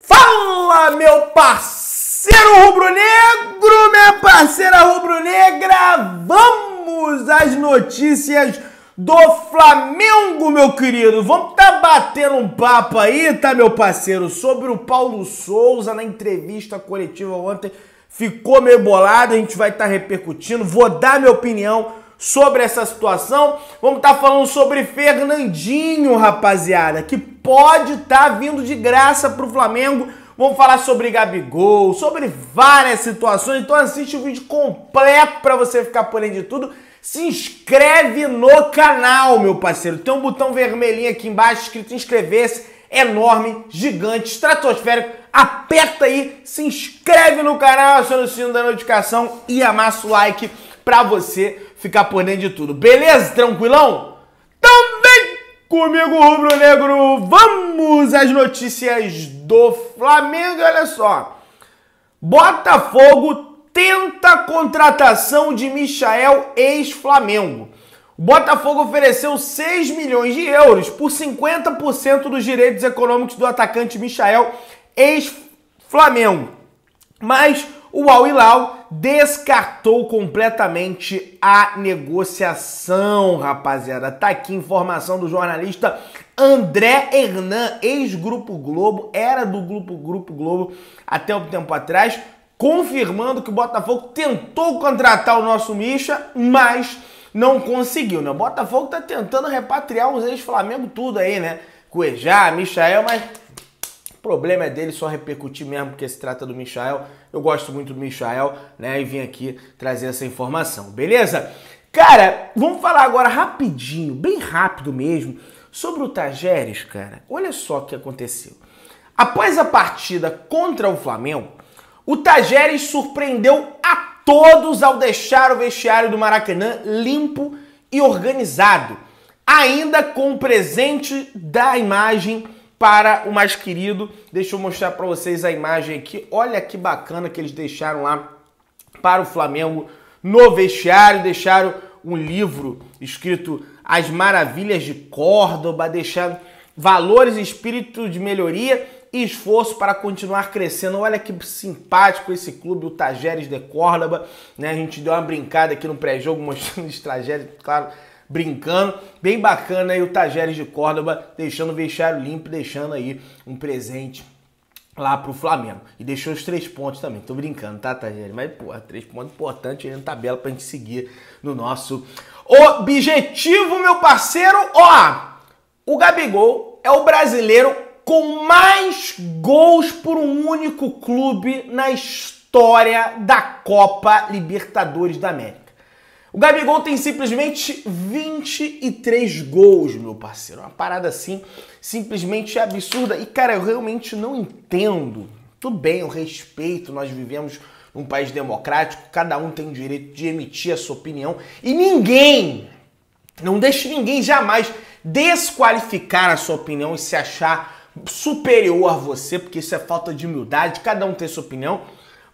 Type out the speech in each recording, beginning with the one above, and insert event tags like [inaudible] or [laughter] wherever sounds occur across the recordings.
Fala, meu parceiro rubro-negro, minha parceira rubro-negra! Vamos às notícias do Flamengo, meu querido! Vamos tá batendo um papo aí, tá, meu parceiro? Sobre o Paulo Souza na entrevista coletiva ontem. Ficou meio bolado, a gente vai estar tá repercutindo. Vou dar minha opinião sobre essa situação. Vamos estar tá falando sobre Fernandinho, rapaziada, que pode estar tá vindo de graça para o Flamengo. Vamos falar sobre Gabigol, sobre várias situações. Então assiste o vídeo completo para você ficar por dentro de tudo. Se inscreve no canal, meu parceiro. Tem um botão vermelhinho aqui embaixo escrito inscrever-se é enorme, gigante, estratosférico. Aperta aí, se inscreve no canal, aciona o sino da notificação e amassa o like para você ficar por dentro de tudo. Beleza? Tranquilão? Também então comigo, Rubro Negro. Vamos às notícias do Flamengo. Olha só. Botafogo tenta contratação de Michael ex-Flamengo. O Botafogo ofereceu 6 milhões de euros por 50% dos direitos econômicos do atacante Michael ex-Flamengo. Mas o Al Hilal descartou completamente a negociação, rapaziada. Tá aqui informação do jornalista André Hernan, ex-Grupo Globo, era do Grupo Grupo Globo até um tempo atrás, confirmando que o Botafogo tentou contratar o nosso Misha, mas não conseguiu, né? O Botafogo tá tentando repatriar os ex-Flamengo tudo aí, né? Cuejá, Michael, mas problema é dele só repercutir mesmo, porque se trata do Michael. Eu gosto muito do Michael, né? E vim aqui trazer essa informação, beleza? Cara, vamos falar agora rapidinho, bem rápido mesmo, sobre o Tajeres, cara. Olha só o que aconteceu. Após a partida contra o Flamengo, o Tajeres surpreendeu a todos ao deixar o vestiário do Maracanã limpo e organizado, ainda com o presente da imagem para o mais querido. Deixa eu mostrar para vocês a imagem aqui. Olha que bacana que eles deixaram lá para o Flamengo no vestiário, deixaram um livro escrito As Maravilhas de Córdoba, deixaram valores, espírito de melhoria e esforço para continuar crescendo. Olha que simpático esse clube, o Tajeres de Córdoba, né? A gente deu uma brincada aqui no pré-jogo [laughs] mostrando os Tajeres, claro, brincando. Bem bacana aí o Tajeres de Córdoba deixando o vestiário limpo, deixando aí um presente lá pro Flamengo. E deixou os três pontos também. Tô brincando, tá, Tajeres? Mas, porra, três pontos importantes aí na tabela pra gente seguir no nosso objetivo, meu parceiro. Ó, o Gabigol é o brasileiro com mais gols por um único clube na história da Copa Libertadores da América. O Gabigol tem simplesmente 23 gols, meu parceiro. Uma parada assim, simplesmente absurda. E, cara, eu realmente não entendo. Tudo bem, eu respeito, nós vivemos num país democrático, cada um tem o direito de emitir a sua opinião. E ninguém, não deixe ninguém jamais desqualificar a sua opinião e se achar superior a você, porque isso é falta de humildade, cada um tem sua opinião.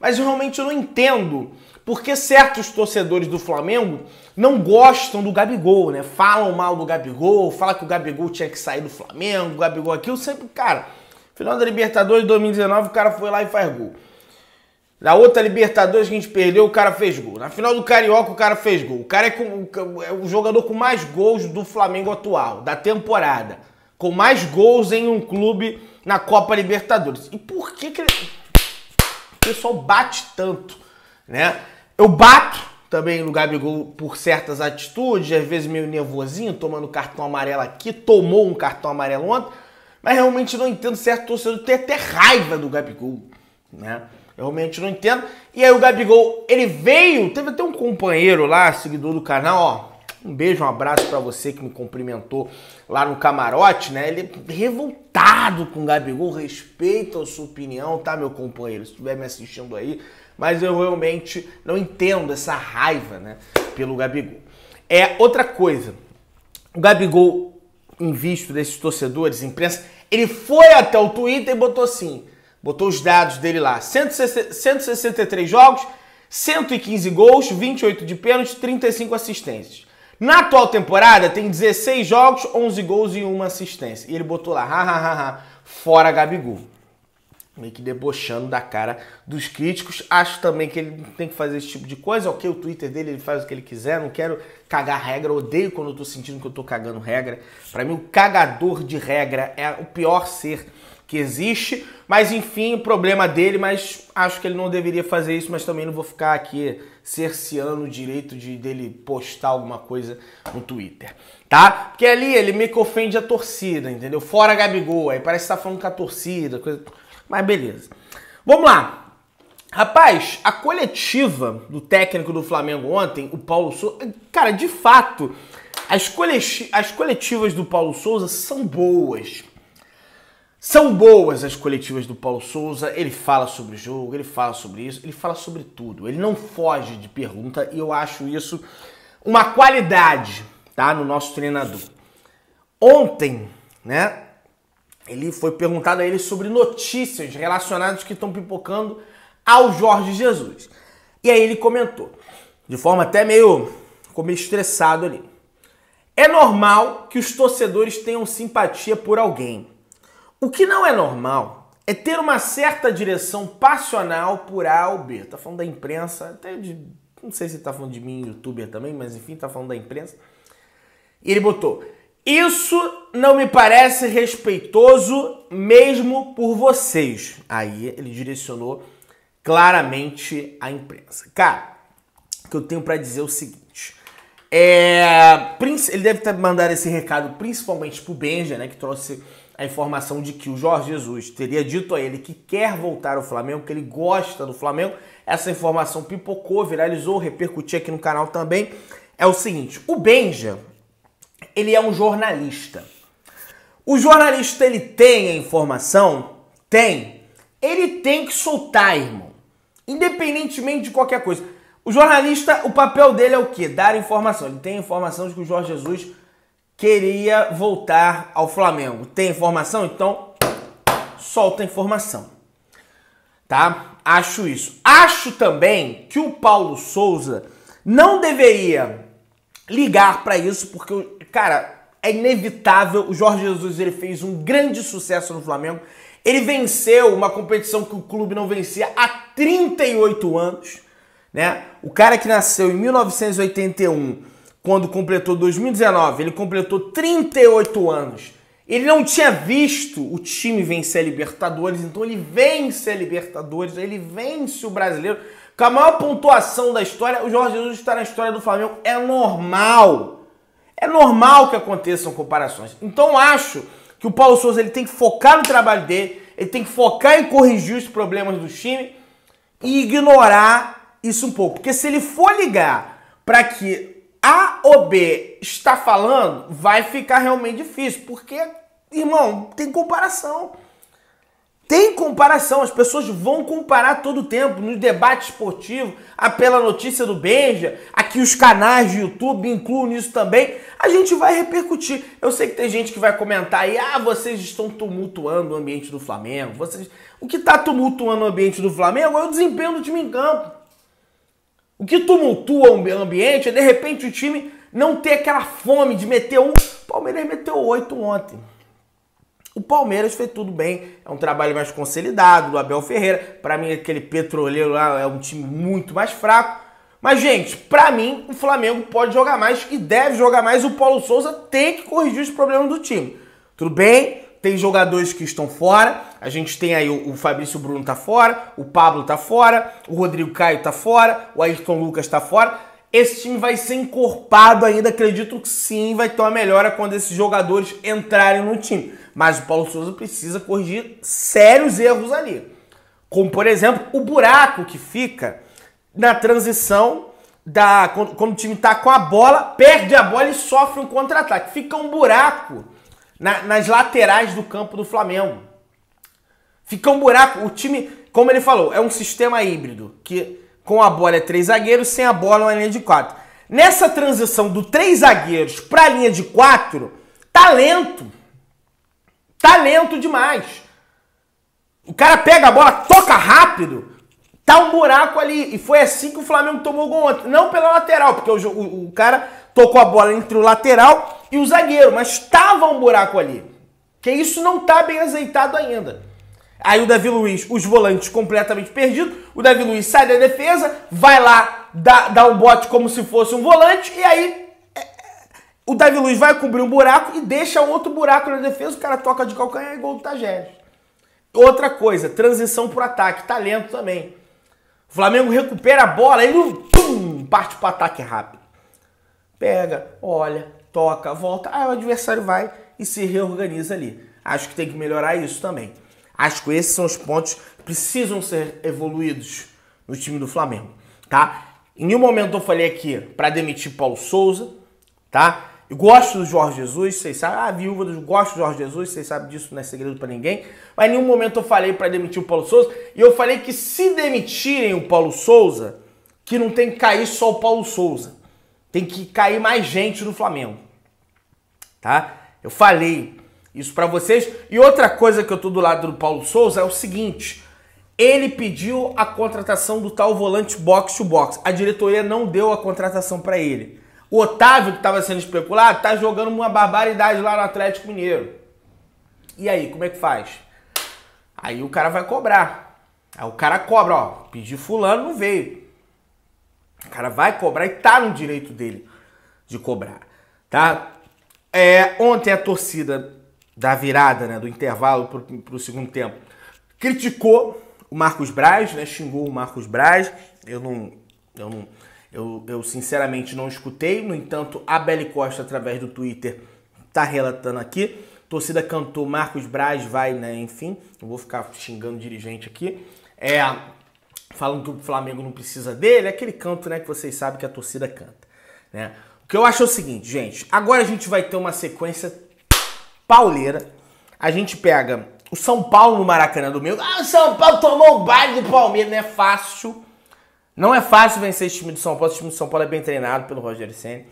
Mas eu realmente não entendo porque certos torcedores do Flamengo não gostam do Gabigol, né? Falam mal do Gabigol, falam que o Gabigol tinha que sair do Flamengo, o Gabigol aquilo, sempre, cara. Final da Libertadores de 2019, o cara foi lá e faz gol. Na outra Libertadores que a gente perdeu, o cara fez gol. Na final do Carioca, o cara fez gol. O cara é, com, é o jogador com mais gols do Flamengo atual, da temporada. Com mais gols em um clube na Copa Libertadores. E por que, que ele... o pessoal bate tanto, né? Eu bato também no Gabigol por certas atitudes, às vezes meio nervosinho, tomando cartão amarelo aqui, tomou um cartão amarelo ontem, mas realmente não entendo certo é torcedor ter até raiva do Gabigol, né? Eu realmente não entendo. E aí o Gabigol, ele veio, teve até um companheiro lá, seguidor do canal, ó, um beijo, um abraço para você que me cumprimentou lá no camarote, né? Ele é revoltado com o Gabigol, respeita a sua opinião, tá, meu companheiro? Se estiver me assistindo aí, mas eu realmente não entendo essa raiva né, pelo Gabigol. É outra coisa, o Gabigol, em visto desses torcedores, imprensa, ele foi até o Twitter e botou assim, botou os dados dele lá, 163 jogos, 115 gols, 28 de pênalti, 35 assistências. Na atual temporada tem 16 jogos, 11 gols e uma assistência. E ele botou lá, ha ha ha ha, fora Gabigol meio que debochando da cara dos críticos. Acho também que ele tem que fazer esse tipo de coisa, ok? O Twitter dele ele faz o que ele quiser, não quero cagar regra, odeio quando eu tô sentindo que eu tô cagando regra. Para mim, o cagador de regra é o pior ser que existe, mas enfim, o problema dele, mas acho que ele não deveria fazer isso, mas também não vou ficar aqui cerceando o direito de dele postar alguma coisa no Twitter, tá? Porque ali ele meio que ofende a torcida, entendeu? Fora Gabigol, aí parece que tá falando com a torcida, coisa mas beleza. Vamos lá. Rapaz, a coletiva do técnico do Flamengo ontem, o Paulo Souza. Cara, de fato, as, coleti as coletivas do Paulo Souza são boas. São boas as coletivas do Paulo Souza. Ele fala sobre o jogo, ele fala sobre isso, ele fala sobre tudo. Ele não foge de pergunta e eu acho isso uma qualidade, tá? No nosso treinador. Ontem, né? ele foi perguntado a ele sobre notícias relacionadas que estão pipocando ao Jorge Jesus. E aí ele comentou, de forma até meio, ficou meio estressado ali. É normal que os torcedores tenham simpatia por alguém. O que não é normal é ter uma certa direção passional por A ou B. Tá falando da imprensa, até de. Não sei se tá falando de mim, youtuber também, mas enfim, tá falando da imprensa. E ele botou: isso não me parece respeitoso mesmo por vocês. Aí ele direcionou claramente à imprensa. Cara, o que eu tenho para dizer é o seguinte. É, ele deve ter mandado esse recado principalmente pro Benja, né, que trouxe a informação de que o Jorge Jesus teria dito a ele que quer voltar ao Flamengo, que ele gosta do Flamengo. Essa informação pipocou, viralizou, repercutiu aqui no canal também. É o seguinte, o Benja, ele é um jornalista. O jornalista ele tem a informação? Tem. Ele tem que soltar, irmão. Independentemente de qualquer coisa. O jornalista, o papel dele é o quê? Dar informação. Ele tem informação de que o Jorge Jesus queria voltar ao Flamengo. Tem informação? Então, solta a informação. Tá? Acho isso. Acho também que o Paulo Souza não deveria ligar para isso, porque, cara, é inevitável. O Jorge Jesus ele fez um grande sucesso no Flamengo. Ele venceu uma competição que o clube não vencia há 38 anos, né? O cara que nasceu em 1981, quando completou 2019, ele completou 38 anos. Ele não tinha visto o time vencer a Libertadores, então ele vence a Libertadores, ele vence o brasileiro. Com a maior pontuação da história, o Jorge Jesus está na história do Flamengo. É normal. É normal que aconteçam comparações. Então acho que o Paulo Souza ele tem que focar no trabalho dele, ele tem que focar em corrigir os problemas do time e ignorar isso um pouco. Porque se ele for ligar para que A ou B está falando, vai ficar realmente difícil. Porque, irmão, tem comparação. Tem comparação, as pessoas vão comparar todo o tempo no debate esportivo, a pela notícia do Benja, aqui os canais de YouTube incluem isso também. A gente vai repercutir. Eu sei que tem gente que vai comentar aí: "Ah, vocês estão tumultuando o ambiente do Flamengo". Vocês, o que está tumultuando o ambiente do Flamengo é o desempenho do time em campo. O que tumultua o ambiente é de repente o time não ter aquela fome de meter um, Palmeiras meteu oito ontem. O Palmeiras fez tudo bem, é um trabalho mais consolidado do Abel Ferreira. Para mim, aquele petroleiro lá é um time muito mais fraco. Mas, gente, para mim, o Flamengo pode jogar mais e deve jogar mais. O Paulo Souza tem que corrigir os problemas do time. Tudo bem? Tem jogadores que estão fora. A gente tem aí o, o Fabrício Bruno tá fora, o Pablo tá fora, o Rodrigo Caio tá fora, o Ayrton Lucas tá fora. Esse time vai ser encorpado ainda, acredito que sim, vai ter uma melhora quando esses jogadores entrarem no time. Mas o Paulo Souza precisa corrigir sérios erros ali. Como, por exemplo, o buraco que fica na transição da quando, quando o time tá com a bola, perde a bola e sofre um contra-ataque. Fica um buraco na, nas laterais do campo do Flamengo. Fica um buraco. O time, como ele falou, é um sistema híbrido que com a bola é três zagueiros, sem a bola é uma linha de quatro. Nessa transição do três zagueiros para a linha de quatro, tá lento. Tá lento demais. O cara pega a bola, toca rápido, tá um buraco ali. E foi assim que o Flamengo tomou o gol ontem. Não pela lateral, porque o, o, o cara tocou a bola entre o lateral e o zagueiro, mas tava um buraco ali. Que isso não tá bem azeitado ainda. Aí o Davi Luiz, os volantes completamente perdidos. O Davi Luiz sai da defesa, vai lá, dá, dá um bote como se fosse um volante, e aí é, é, o Davi Luiz vai cobrir um buraco e deixa outro buraco na defesa, o cara toca de calcanhar e gol do Tajeres. Outra coisa, transição para ataque, talento também. O Flamengo recupera a bola, ele pum, parte para ataque rápido. Pega, olha, toca, volta, aí o adversário vai e se reorganiza ali. Acho que tem que melhorar isso também. Acho que esses são os pontos que precisam ser evoluídos no time do Flamengo, tá? Em nenhum momento eu falei aqui para demitir Paulo Souza, tá? Eu gosto do Jorge Jesus, vocês sabem, a ah, viúva do gosto do Jorge Jesus, vocês sabem disso, não é segredo para ninguém. Mas em nenhum momento eu falei para demitir o Paulo Souza, e eu falei que se demitirem o Paulo Souza, que não tem que cair só o Paulo Souza. Tem que cair mais gente no Flamengo. Tá? Eu falei, isso para vocês. E outra coisa que eu tô do lado do Paulo Souza é o seguinte: ele pediu a contratação do tal volante box to box. A diretoria não deu a contratação para ele. O Otávio, que estava sendo especulado, tá jogando uma barbaridade lá no Atlético Mineiro. E aí, como é que faz? Aí o cara vai cobrar. Aí o cara cobra, ó, Pediu fulano, não veio. O cara vai cobrar e tá no direito dele de cobrar, tá? É, ontem a torcida da virada, né, do intervalo para o segundo tempo, criticou o Marcos Braz, né, xingou o Marcos Braz. Eu não, eu não, eu, eu sinceramente não escutei. No entanto, a Beli Costa através do Twitter tá relatando aqui. Torcida cantou Marcos Braz vai, né, enfim. Não vou ficar xingando dirigente aqui. É, falando que o Flamengo não precisa dele, é aquele canto, né, que vocês sabem que a torcida canta, né? O que eu acho é o seguinte, gente, agora a gente vai ter uma sequência pauleira. A gente pega o São Paulo no Maracanã do domingo. Ah, o São Paulo tomou um baile do Palmeiras. Não é fácil. Não é fácil vencer esse time do São Paulo. Esse time do São Paulo é bem treinado pelo Rogério Senna.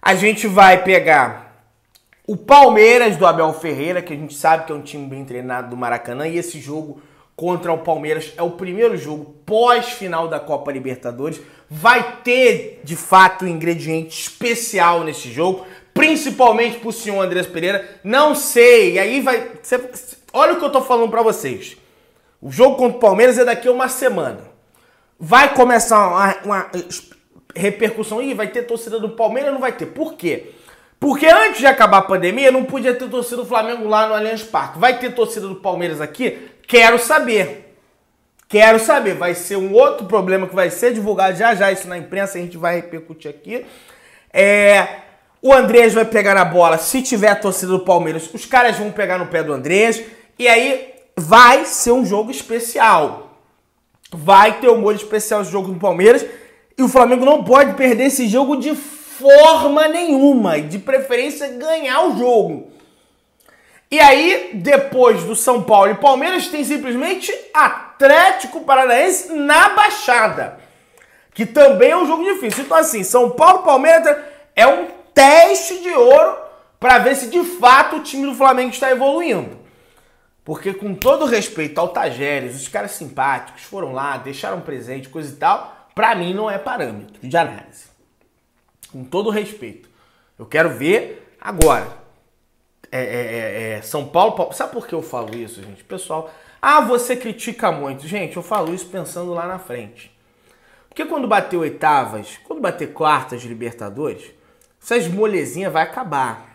A gente vai pegar o Palmeiras do Abel Ferreira, que a gente sabe que é um time bem treinado do Maracanã. E esse jogo contra o Palmeiras é o primeiro jogo pós-final da Copa Libertadores. Vai ter, de fato, um ingrediente especial nesse jogo principalmente pro senhor Andrés Pereira. Não sei, e aí vai. Cê, olha o que eu tô falando para vocês. O jogo contra o Palmeiras é daqui a uma semana. Vai começar uma, uma repercussão. Ih, vai ter torcida do Palmeiras? Não vai ter. Por quê? Porque antes de acabar a pandemia, não podia ter torcida do Flamengo lá no Allianz Parque. Vai ter torcida do Palmeiras aqui? Quero saber. Quero saber. Vai ser um outro problema que vai ser divulgado já já isso na imprensa, a gente vai repercutir aqui. É, o Andrés vai pegar na bola. Se tiver a torcida do Palmeiras, os caras vão pegar no pé do Andrés. E aí vai ser um jogo especial. Vai ter um molho especial o jogo do Palmeiras. E o Flamengo não pode perder esse jogo de forma nenhuma. De preferência, ganhar o jogo. E aí, depois do São Paulo e Palmeiras, tem simplesmente Atlético Paranaense na Baixada. Que também é um jogo difícil. Então, assim, São Paulo Palmeiras é um teste de ouro para ver se de fato o time do Flamengo está evoluindo. Porque com todo respeito ao Tajeres, os caras simpáticos foram lá, deixaram presente, coisa e tal, para mim não é parâmetro de análise. Com todo respeito. Eu quero ver agora. É, é, é, é São Paulo. Sabe por que eu falo isso, gente? Pessoal, ah, você critica muito. Gente, eu falo isso pensando lá na frente. Porque quando bater oitavas, quando bater quartas de Libertadores, essas molezinhas vai acabar.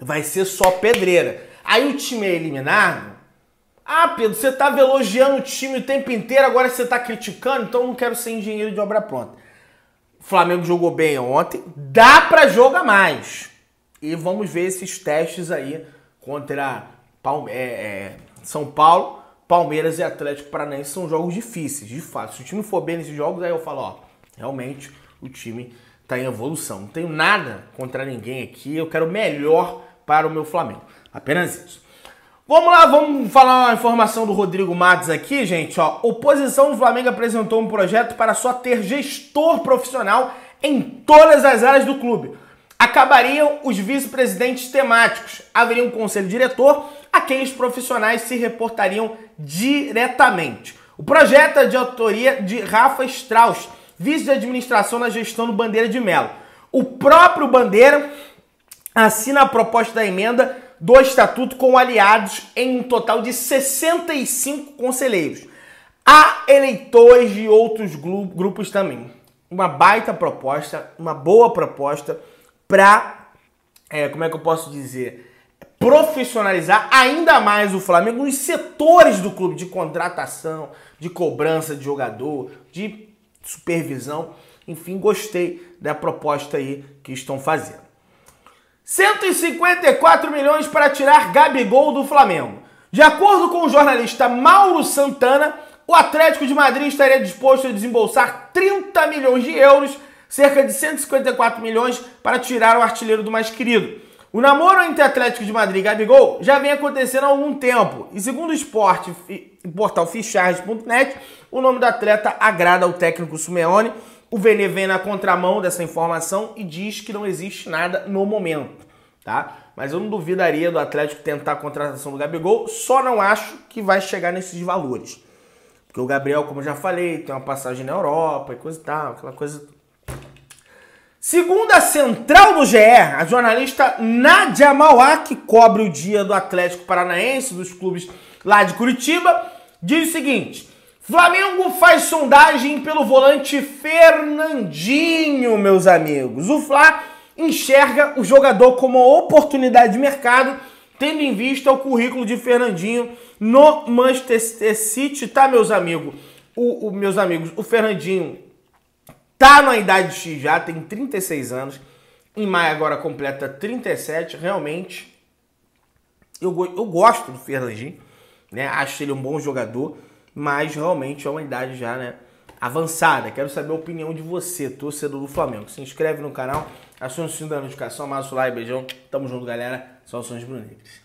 Vai ser só pedreira. Aí o time é eliminado. Ah, Pedro, você estava tá elogiando o time o tempo inteiro, agora você está criticando, então não quero ser engenheiro de obra pronta. O Flamengo jogou bem ontem, dá para jogar mais. E vamos ver esses testes aí contra Palme é, é, São Paulo, Palmeiras e Atlético Paranaense são jogos difíceis, de fato. Se o time for bem nesses jogos, aí eu falo, ó, realmente o time está em evolução. Não tenho nada contra ninguém aqui. Eu quero melhor para o meu Flamengo. Apenas isso. Vamos lá, vamos falar uma informação do Rodrigo Matos aqui, gente. Ó, oposição do Flamengo apresentou um projeto para só ter gestor profissional em todas as áreas do clube. Acabariam os vice-presidentes temáticos, haveria um conselho diretor a quem os profissionais se reportariam diretamente. O projeto é de autoria de Rafa Strauss, vice de administração na gestão do Bandeira de Melo. O próprio Bandeira assina a proposta da emenda do estatuto com aliados em um total de 65 conselheiros. Há eleitores de outros grupos também. Uma baita proposta, uma boa proposta para, é, como é que eu posso dizer, profissionalizar ainda mais o Flamengo nos setores do clube de contratação, de cobrança de jogador, de supervisão. Enfim, gostei da proposta aí que estão fazendo. 154 milhões para tirar Gabigol do Flamengo. De acordo com o jornalista Mauro Santana, o Atlético de Madrid estaria disposto a desembolsar 30 milhões de euros, cerca de 154 milhões, para tirar o artilheiro do mais querido. O namoro entre Atlético de Madrid e Gabigol já vem acontecendo há algum tempo, e segundo o esporte, portal ficharge.net, o nome do atleta agrada ao técnico Simeone. O Vene vem na contramão dessa informação e diz que não existe nada no momento, tá? Mas eu não duvidaria do Atlético tentar a contratação do Gabigol, só não acho que vai chegar nesses valores. Porque o Gabriel, como eu já falei, tem uma passagem na Europa e coisa e tal, aquela coisa. Segunda central do GE, a jornalista Nadia Mauá, que cobre o dia do Atlético Paranaense, dos clubes lá de Curitiba, diz o seguinte: Flamengo faz sondagem pelo volante Fernandinho, meus amigos. O Fla enxerga o jogador como oportunidade de mercado, tendo em vista o currículo de Fernandinho no Manchester City, tá, meus amigos? O, o meus amigos, o Fernandinho tá na idade X já, tem 36 anos. Em maio agora completa 37, realmente. Eu, eu gosto do Fernandinho, né? Acho ele um bom jogador mas realmente é uma idade já, né? Avançada. Quero saber a opinião de você, torcedor do Flamengo. Se inscreve no canal, aciona o sininho da notificação, amassa o like, beijão. Tamo junto, galera. Só os sons brunegros.